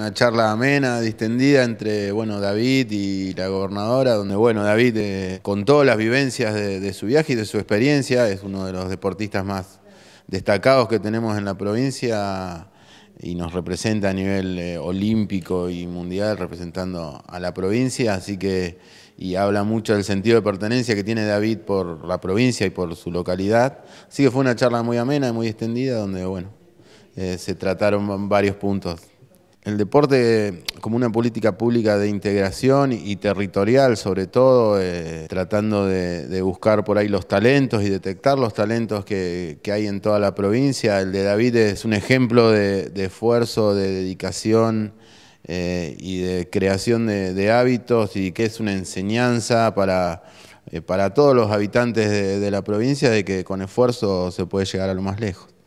una charla amena, distendida entre bueno, David y la gobernadora, donde bueno, David con eh, contó las vivencias de, su viaje y de su experiencia, es uno de los deportistas más destacados que tenemos en la provincia y nos representa a nivel eh, olímpico y mundial, representando a la provincia, así que y habla mucho del sentido de pertenencia que tiene David por la provincia y por su localidad. Así que fue una charla muy amena y muy extendida, donde bueno, eh, se trataron varios puntos el deporte como una política pública de integración y territorial, sobre todo, eh, tratando de, buscar por ahí los talentos y detectar los talentos que, hay en toda la provincia. El de David es un ejemplo de, esfuerzo, de dedicación eh, y de creación de, hábitos y que es una enseñanza para, eh, para todos los habitantes de la provincia de que con esfuerzo se puede llegar a lo más lejos.